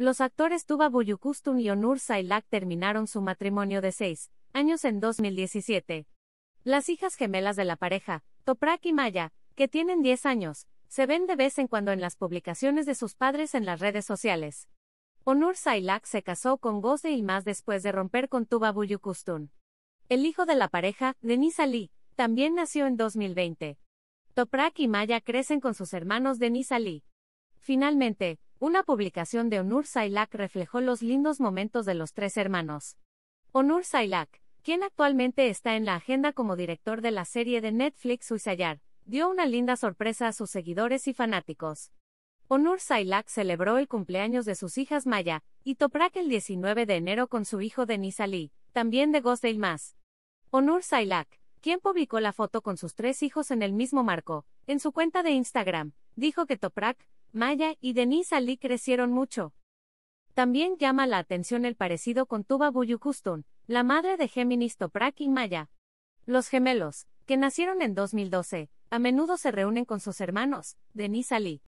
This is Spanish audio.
Los actores Tuba Buyukustun y Onur Sailak terminaron su matrimonio de seis años en 2017. Las hijas gemelas de la pareja, Toprak y Maya, que tienen 10 años, se ven de vez en cuando en las publicaciones de sus padres en las redes sociales. Onur Sailak se casó con y más después de romper con Tuba El hijo de la pareja, Denis Ali, también nació en 2020. Toprak y Maya crecen con sus hermanos Denis Ali. Finalmente, una publicación de Onur Sailak reflejó los lindos momentos de los tres hermanos. Onur Sailak, quien actualmente está en la agenda como director de la serie de Netflix Suizayar, dio una linda sorpresa a sus seguidores y fanáticos. Onur Sailak celebró el cumpleaños de sus hijas Maya y Toprak el 19 de enero con su hijo Denis Ali, también de Gosdale Más. Onur Sailak, quien publicó la foto con sus tres hijos en el mismo marco, en su cuenta de Instagram, dijo que Toprak, Maya y Denise Ali crecieron mucho. También llama la atención el parecido con Tuba Buyukustun, la madre de Géminis Toprak y Maya. Los gemelos, que nacieron en 2012, a menudo se reúnen con sus hermanos, Denise Ali,